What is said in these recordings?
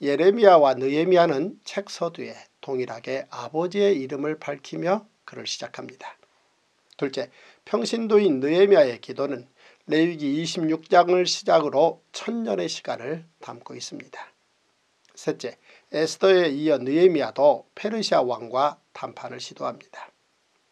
예레미야와 느헤미야는 책 서두에 동일하게 아버지의 이름을 밝히며 글을 시작합니다. 둘째, 평신도인 느헤미야의 기도는 레위기 26장을 시작으로 천년의 시간을 담고 있습니다. 셋째, 에스더에 이어 느헤미야도 페르시아 왕과 담판을 시도합니다.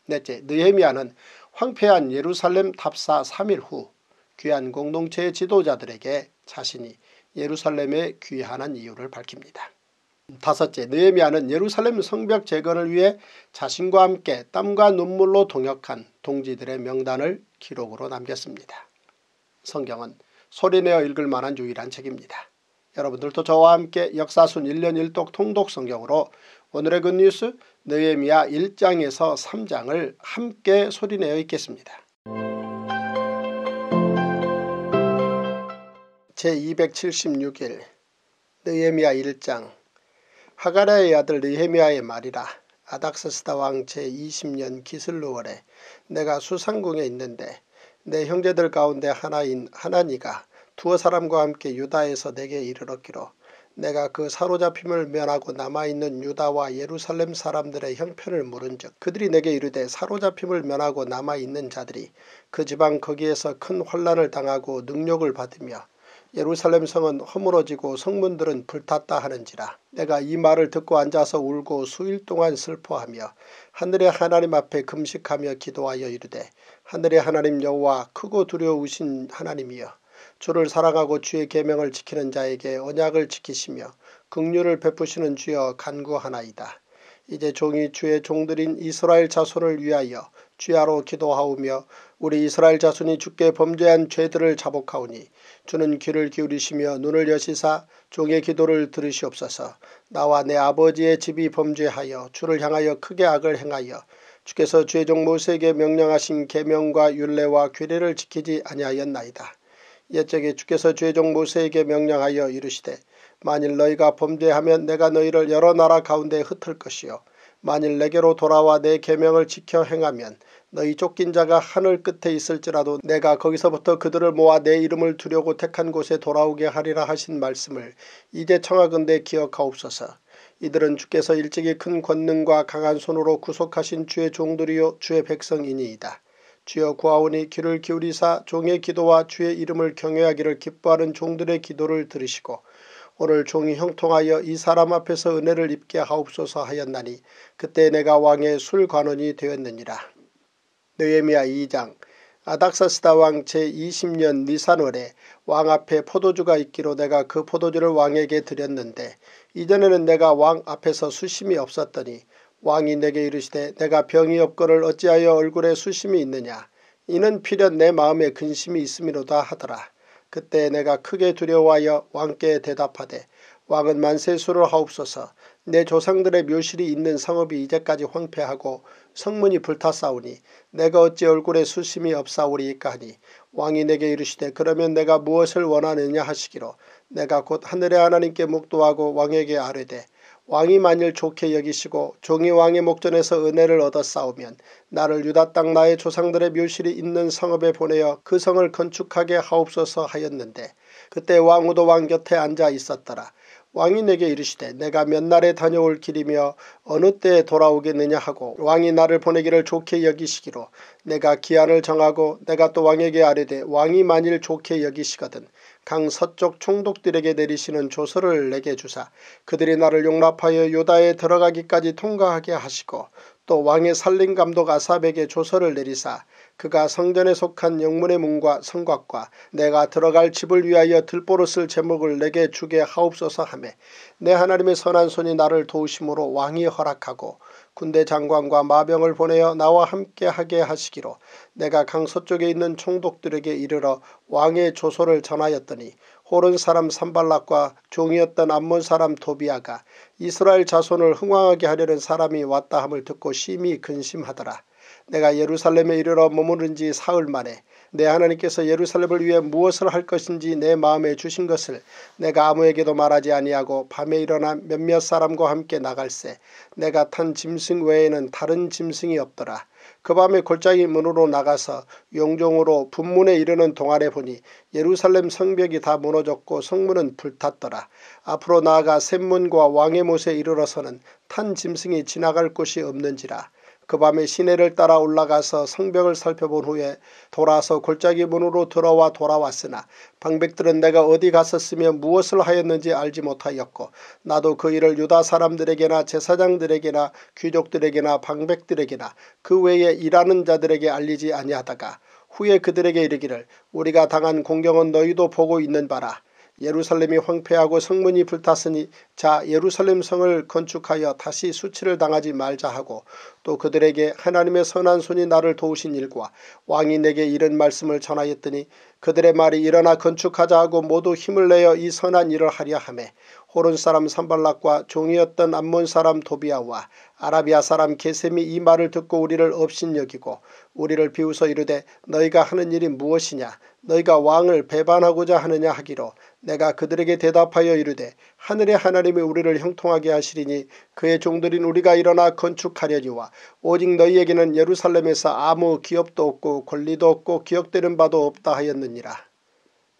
넷째, 느헤미야는 황폐한 예루살렘 답사 3일 후 귀한 공동체의 지도자들에게 자신이 예루살렘에 귀환한 이유를 밝힙니다. 다섯째 느헤미야는 예루살렘 성벽 재건을 위해 자신과 함께 땀과 눈물로 동역한 동지들의 명단을 기록으로 남겼습니다. 성경은 소리내어 읽을 만한 유일한 책입니다. 여러분들도 저와 함께 역사순 1년 1독 통독 성경으로 오늘의 굿뉴스 느헤미야 1장에서 3장을 함께 소리내어 읽겠습니다. 제276일 느헤미야 1장 하가라의 아들 느헤미야의 말이라 아닥세스다 왕 제20년 기슬루월에 내가 수상궁에 있는데 내 형제들 가운데 하나인 하나니가 두 사람과 함께 유다에서 내게 이르렀기로 내가 그 사로잡힘을 면하고 남아있는 유다와 예루살렘 사람들의 형편을 물은즉 그들이 내게 이르되 사로잡힘을 면하고 남아있는 자들이 그 지방 거기에서 큰 환란을 당하고 능력을 받으며 예루살렘 성은 허물어지고 성문들은 불탔다 하는지라 내가 이 말을 듣고 앉아서 울고 수일 동안 슬퍼하며 하늘의 하나님 앞에 금식하며 기도하여 이르되 하늘의 하나님 여호와 크고 두려우신 하나님이여 주를 사랑하고 주의 계명을 지키는 자에게 언약을 지키시며 긍휼을 베푸시는 주여 간구하나이다. 이제 종이 주의 종들인 이스라엘 자손을 위하여 주야로 기도하오며 우리 이스라엘 자손이 주께 범죄한 죄들을 자복하오니 주는 귀를 기울이시며 눈을 여시사 종의 기도를 들으시옵소서 나와 내 아버지의 집이 범죄하여 주를 향하여 크게 악을 행하여 주께서 죄종 모세에게 명령하신 계명과 율례와 규례를 지키지 아니하였나이다. 옛적에 주께서 죄종 모세에게 명령하여 이르시되 만일 너희가 범죄하면 내가 너희를 여러 나라 가운데 흩을 것이요 만일 내게로 돌아와 내 계명을 지켜 행하면 너희 쫓긴 자가 하늘 끝에 있을지라도 내가 거기서부터 그들을 모아 내 이름을 두려고 택한 곳에 돌아오게 하리라 하신 말씀을 이제 청하건대 기억하옵소서. 이들은 주께서 일찍이 큰 권능과 강한 손으로 구속하신 주의 종들이요 주의 백성이니이다. 주여 구하오니 귀를 기울이사 종의 기도와 주의 이름을 경외하기를 기뻐하는 종들의 기도를 들으시고 오늘 종이 형통하여 이 사람 앞에서 은혜를 입게 하옵소서 하였나니 그때 내가 왕의 술관원이 되었느니라. 느헤미야 2장 아닥사스다 왕 제20년 니산월에 왕 앞에 포도주가 있기로 내가 그 포도주를 왕에게 드렸는데 이전에는 내가 왕 앞에서 수심이 없었더니 왕이 내게 이르시되 내가 병이 없거를 어찌하여 얼굴에 수심이 있느냐 이는 필연 내 마음에 근심이 있음이로다 하더라. 그때 내가 크게 두려워하여 왕께 대답하되 왕은 만세수를 하옵소서 내 조상들의 묘실이 있는 성읍이 이제까지 황폐하고 성문이 불타사오니 내가 어찌 얼굴에 수심이 없사오리까 하니 왕이 내게 이르시되 그러면 내가 무엇을 원하느냐 하시기로 내가 곧 하늘의 하나님께 목도하고 왕에게 아뢰되 왕이 만일 좋게 여기시고 종이 왕의 목전에서 은혜를 얻어 싸우면 나를 유다 땅 나의 조상들의 묘실이 있는 성읍에 보내어 그 성을 건축하게 하옵소서 하였는데 그때 왕후도 왕 곁에 앉아 있었더라. 왕이 내게 이르시되 내가 몇 날에 다녀올 길이며 어느 때에 돌아오겠느냐 하고 왕이 나를 보내기를 좋게 여기시기로 내가 기한을 정하고 내가 또 왕에게 아뢰되 왕이 만일 좋게 여기시거든 강 서쪽 총독들에게 내리시는 조서를 내게 주사 그들이 나를 용납하여 요다에 들어가기까지 통과하게 하시고 또 왕의 살림감독 아삽에게 조서를 내리사 그가 성전에 속한 영문의 문과 성곽과 내가 들어갈 집을 위하여 들보로 쓸 제목을 내게 주게 하옵소서 하매내 하나님의 선한 손이 나를 도우심으로 왕이 허락하고 군대 장관과 마병을 보내어 나와 함께하게 하시기로 내가 강서 쪽에 있는 총독들에게 이르러 왕의 조소를 전하였더니 호른 사람 산발락과 종이었던 암몬 사람 도비아가 이스라엘 자손을 흥왕하게 하려는 사람이 왔다 함을 듣고 심히 근심하더라. 내가 예루살렘에 이르러 머무른 지 사흘 만에 내 하나님께서 예루살렘을 위해 무엇을 할 것인지 내 마음에 주신 것을 내가 아무에게도 말하지 아니하고 밤에 일어나 몇몇 사람과 함께 나갈세 내가 탄 짐승 외에는 다른 짐승이 없더라. 그 밤에 골짜기 문으로 나가서 용종으로 분문에 이르는 동안에 보니 예루살렘 성벽이 다 무너졌고 성문은 불탔더라. 앞으로 나아가 샘문과 왕의 못에 이르러서는 탄 짐승이 지나갈 곳이 없는지라. 그 밤에 시내를 따라 올라가서 성벽을 살펴본 후에 돌아서 골짜기 문으로 들어와 돌아왔으나 방백들은 내가 어디 갔었으며 무엇을 하였는지 알지 못하였고 나도 그 일을 유다 사람들에게나 제사장들에게나 귀족들에게나 방백들에게나 그 외에 일하는 자들에게 알리지 아니하다가 후에 그들에게 이르기를 우리가 당한 공경은 너희도 보고 있는 바라 예루살렘이 황폐하고 성문이 불탔으니 자 예루살렘 성을 건축하여 다시 수치를 당하지 말자 하고 또 그들에게 하나님의 선한 손이 나를 도우신 일과 왕이 내게 이런 말씀을 전하였더니 그들의 말이 일어나 건축하자 하고 모두 힘을 내어 이 선한 일을 하려 하에 호론 사람 산발락과 종이었던 암몬 사람 도비아와 아라비아 사람 게셈이 이 말을 듣고 우리를 업신여기고 우리를 비웃어 이르되 너희가 하는 일이 무엇이냐 너희가 왕을 배반하고자 하느냐 하기로 내가 그들에게 대답하여 이르되 하늘의 하나님이 우리를 형통하게 하시리니 그의 종들인 우리가 일어나 건축하려니와 오직 너희에게는 예루살렘에서 아무 기업도 없고 권리도 없고 기억되는 바도 없다 하였느니라.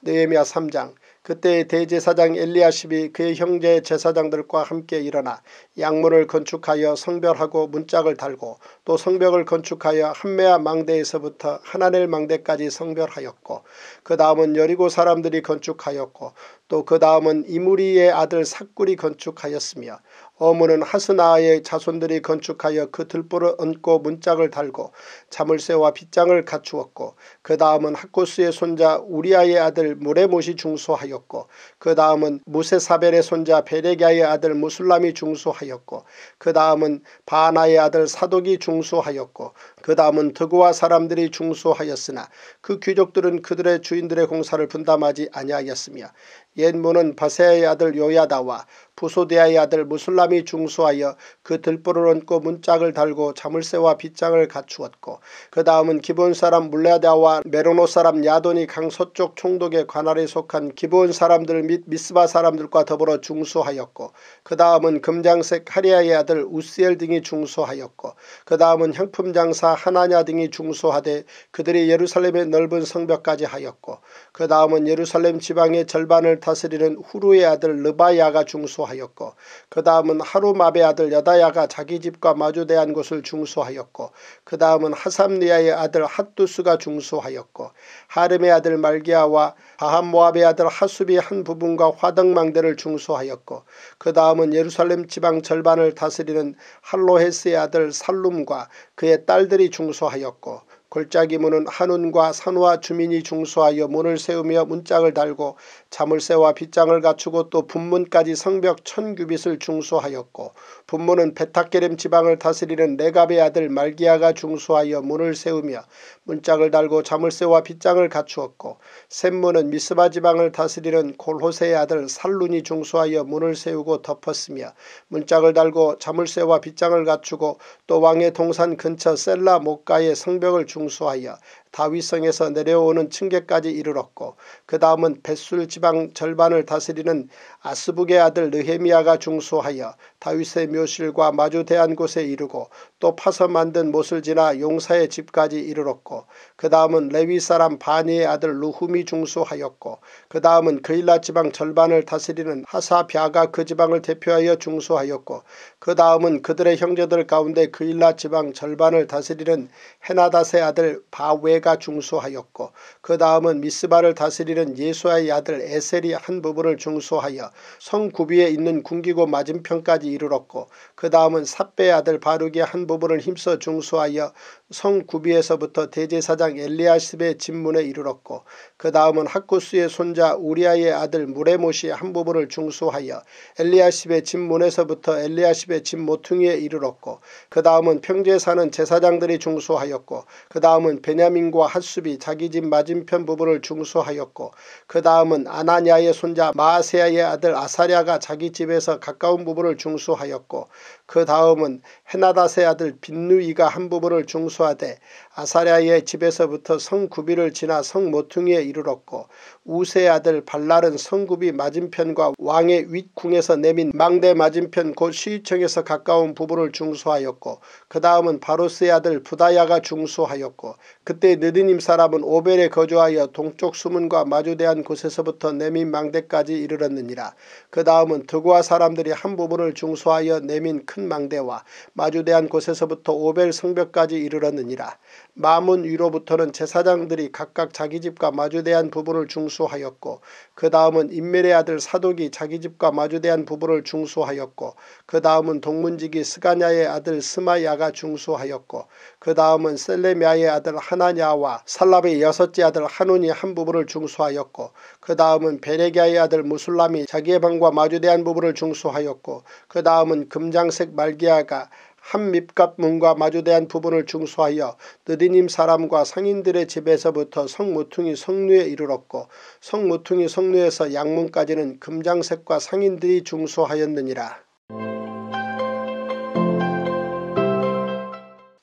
느헤미야 3장 그때 대제사장 엘리아십이 그의 형제 제사장들과 함께 일어나 양문을 건축하여 성별하고 문짝을 달고 또 성벽을 건축하여 한메아 망대에서부터 하나넬 망대까지 성별하였고 그 다음은 여리고 사람들이 건축하였고 또그 다음은 이무리의 아들 삭굴이 건축하였으며 어문은 하스나의 자손들이 건축하여 그 들보를 얹고 문짝을 달고 자물쇠와 빗장을 갖추었고 그 다음은 하코스의 손자 우리아의 아들 무레못이 중소하였고 그 다음은 무세사벨의 손자 베레기아의 아들 무슬람이 중소하였고 그 다음은 바나의 아들 사독이 중소하였고 그 다음은 드고와 사람들이 중소하였으나 그 귀족들은 그들의 주인들의 공사를 분담하지 아니하였으며 옛문은 바세의 아들 요야다와 부소대아의 아들 무슬람이 중수하여 그 들보를 얹고 문짝을 달고 자물쇠와 빗장을 갖추었고 그 다음은 기본 사람 물레다와 메로노 사람 야돈이 강서쪽 총독의 관할에 속한 기본 사람들 및 미스바 사람들과 더불어 중수하였고 그 다음은 금장색 하리아의 아들 우스엘 등이 중수하였고 그 다음은 향품장사 하나냐 등이 중수하되 그들이 예루살렘의 넓은 성벽까지 하였고 그 다음은 예루살렘 지방의 절반을 다스리는 후루의 아들 르바야가 중수하였고 중소하였고 그 다음은 하루마베 아들 여다야가 자기 집과 마주대한 곳을 중소하였고 그 다음은 하삼리아의 아들 핫두스가 중소하였고 하름의 아들 말기야와 바함모압의 아들 하수비 한 부분과 화덕망대를 중소하였고 그 다음은 예루살렘 지방 절반을 다스리는 할로헤스의 아들 살룸과 그의 딸들이 중소하였고 골짜기 문은 한운과 산와 주민이 중수하여 문을 세우며 문짝을 달고 자물쇠와 빗장을 갖추고 또 분문까지 성벽 천규빗을 중수하였고 분문은 베타케렘 지방을 다스리는 레갑의 아들 말기야가 중수하여 문을 세우며 문짝을 달고 자물쇠와 빗장을 갖추었고 샘문은 미스바 지방을 다스리는 골호세의 아들 살룬이 중수하여 문을 세우고 덮었으며 문짝을 달고 자물쇠와 빗장을 갖추고 또 왕의 동산 근처 셀라 목가에 성벽을 주 chung soya 다윗성에서 내려오는 층계까지 이르렀고 그 다음은 벳술 지방 절반을 다스리는 아스북의 아들 느헤미야가 중수하여 다윗의 묘실과 마주대한 곳에 이르고 또 파서 만든 못을 지나 용사의 집까지 이르렀고 그 다음은 레위 사람 바니의 아들 루 h u 이 중수하였고 그 다음은 그일라 지방 절반을 다스리는 하사비아가 그 지방을 대표하여 중수하였고 그 다음은 그들의 형제들 가운데 그일라 지방 절반을 다스리는 헤나닷의 아들 바웨 아가 중소하였고 그 다음은 미스바를 다스리는 예수아의 아들 에셀이 한 부분을 중소하여 성 구비에 있는 군기고 맞은편까지 이르렀고 그 다음은 삿배의 아들 바룩이 한 부분을 힘써 중소하여 성 구비에서부터 대제사장 엘리아십의 집문에 이르렀고 그 다음은 하쿠스의 손자 우리아의 아들 무레못이 한 부분을 중소하여 엘리아십의 집문에서부터 엘리아십의 집 모퉁이에 이르렀고 그 다음은 평제 사는 제사장들이 중소하였고 그 다음은 베냐민 베냐과핫수이 자기 집 맞은편 부부를 중수하였고그 다음은 아나냐의 손자 마세아의 아들 아사랴가 자기 집에서 가까운 부부를 중수하였고 그 다음은 헤나다세 아들 빈누이가 한 부분을 중수하되 아사랴의 집에서부터 성구비를 지나 성모퉁이에 이르렀고 우세 아들 발랄은 성구비 맞은편과 왕의 윗궁에서 내민 망대 맞은편 곧 시위청에서 가까운 부분을 중수하였고 그 다음은 바로스의 아들 부다야가 중수하였고 그때 느드님 사람은 오벨에 거주하여 동쪽 수문과 마주대한 곳에서부터 내민 망대까지 이르렀느니라 그 다음은 드고아 사람들이 한 부분을 중수하여 내민 큰큰 망대와 마주대한 곳에서부터 오벨 성벽까지 이르렀느니라. 마문 위로부터는 제사장들이 각각 자기 집과 마주대한 부분을 중수하였고 그 다음은 인멜의 아들 사독이 자기 집과 마주대한 부분을 중수하였고 그 다음은 동문지기 스가냐의 아들 스마야가 중수하였고 그 다음은 셀레미아의 아들 하나냐와 살랍의 여섯째 아들 하눈이 한 부분을 중수하였고 그 다음은 베레기아의 아들 무술람이 자기의 방과 마주대한 부분을 중수하였고 그 다음은 금장색 흑 말기야가 한 밉갑 문과 마주대한 부분을 중소하여 느디님 사람과 상인들의 집에서부터 성모퉁이 성루에 이르렀고 성모퉁이 성루에서 양문까지는 금장색과 상인들이 중소하였느니라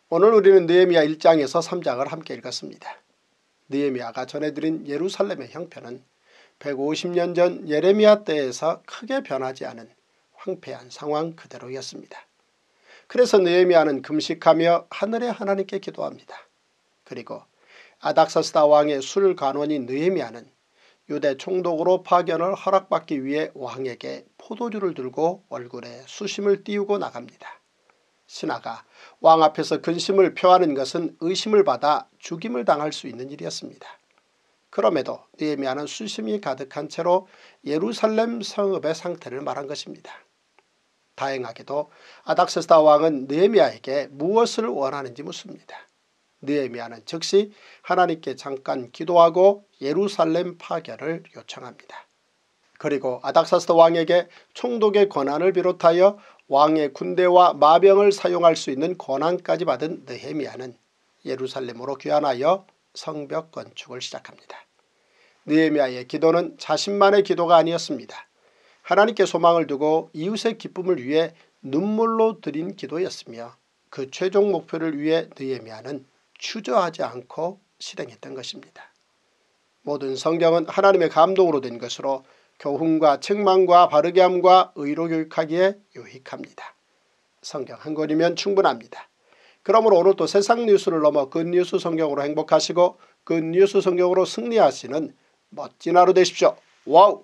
오늘 우리는 느헤미야 1장에서 3장을 함께 읽었습니다. 느헤미야가 전해드린 예루살렘의 형편은 150년 전 예레미야 때에서 크게 변하지 않은 황폐한 상황 그대로였습니다. 그래서 느헤미야는 금식하며 하늘의 하나님께 기도합니다. 그리고 아닥사스다 왕의 술간원인 느헤미야는 유대 총독으로 파견을 허락받기 위해 왕에게 포도주를 들고 얼굴에 수심을 띄우고 나갑니다. 신하가 왕 앞에서 근심을 표하는 것은 의심을 받아 죽임을 당할 수 있는 일이었습니다. 그럼에도 느헤미야는 수심이 가득한 채로 예루살렘 성읍의 상태를 말한 것입니다. 다행하게도 아닥세스다 왕은 느헤미야에게 무엇을 원하는지 묻습니다. 느헤미야는 즉시 하나님께 잠깐 기도하고 예루살렘 파괴를 요청합니다. 그리고 아닥사스 왕에게 총독의 권한을 비롯하여 왕의 군대와 마병을 사용할 수 있는 권한까지 받은 느헤미야는 예루살렘으로 귀환하여 성벽 건축을 시작합니다. 느헤미야의 기도는 자신만의 기도가 아니었습니다. 하나님께 소망을 두고 이웃의 기쁨을 위해 눈물로 드린 기도였으며 그 최종 목표를 위해 느에미아는 추저하지 않고 실행했던 것입니다. 모든 성경은 하나님의 감동으로 된 것으로 교훈과 책망과 바르게함과 의로 교육하기에 유익합니다. 성경 한 권이면 충분합니다. 그러므로 오늘도 세상 뉴스를 넘어 굿뉴스 그 성경으로 행복하시고 굿뉴스 그 성경으로 승리하시는 멋진 하루 되십시오. 와우!